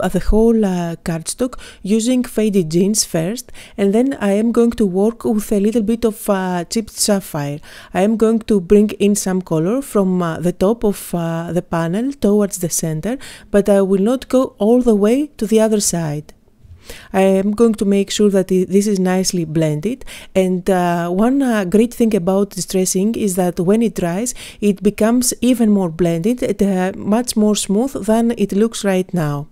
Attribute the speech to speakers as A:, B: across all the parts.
A: up the whole uh, cardstock using faded jeans first and then I am going to work with a little bit of uh, chipped sapphire. I am going to bring in some color from uh, the top of uh, the panel towards the center but I will not go all the way to the other side. I am going to make sure that this is nicely blended. And uh, one uh, great thing about distressing is that when it dries, it becomes even more blended, uh, much more smooth than it looks right now.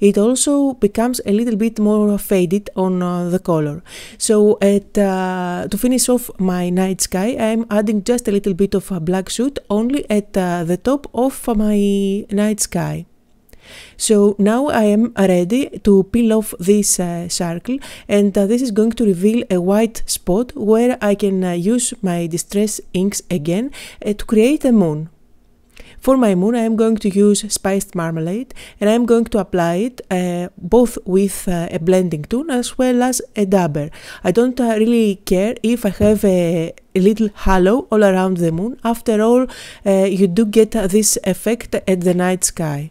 A: It also becomes a little bit more faded on uh, the color. So at, uh, to finish off my night sky, I'm adding just a little bit of a black suit only at uh, the top of my night sky. So now I am ready to peel off this uh, circle and uh, this is going to reveal a white spot where I can uh, use my distress inks again uh, to create a moon. For my moon, I am going to use spiced marmalade and I am going to apply it uh, both with uh, a blending tool as well as a dabber. I don't uh, really care if I have a a little halo all around the moon. After all, uh, you do get uh, this effect at the night sky.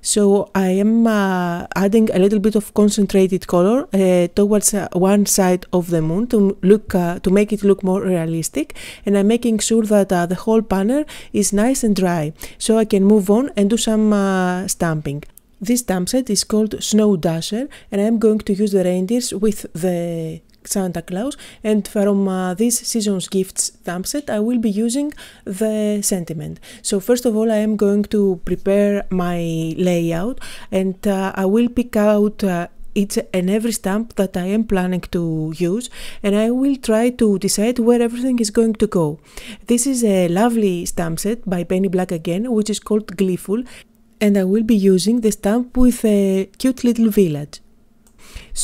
A: So I am uh, adding a little bit of concentrated color uh, towards uh, one side of the moon to look uh, to make it look more realistic and I'm making sure that uh, the whole panel is nice and dry so I can move on and do some uh, stamping. This stamp set is called Snow Dasher and I'm going to use the reindeers with the Santa Claus and from uh, this season's gifts stamp set, I will be using the sentiment. So first of all I am going to prepare my layout and uh, I will pick out uh, each and every stamp that I am planning to use and I will try to decide where everything is going to go. This is a lovely stamp set by Penny Black again which is called Gleeful and I will be using the stamp with a cute little village.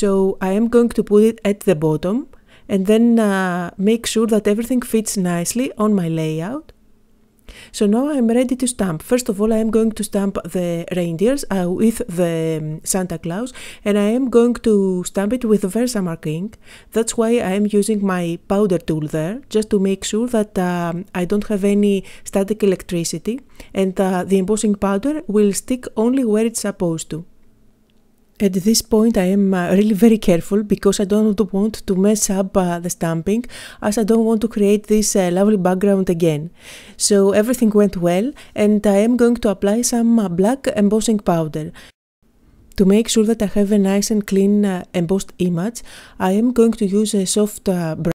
A: So I am going to put it at the bottom and then uh, make sure that everything fits nicely on my layout. So now I'm ready to stamp. First of all, I am going to stamp the reindeers uh, with the um, Santa Claus and I am going to stamp it with Versamark ink. That's why I am using my powder tool there, just to make sure that um, I don't have any static electricity and uh, the embossing powder will stick only where it's supposed to. At this point, I am uh, really very careful because I don't want to mess up uh, the stamping as I don't want to create this uh, lovely background again. So everything went well and I am going to apply some uh, black embossing powder. To make sure that I have a nice and clean uh, embossed image, I am going to use a soft uh, brush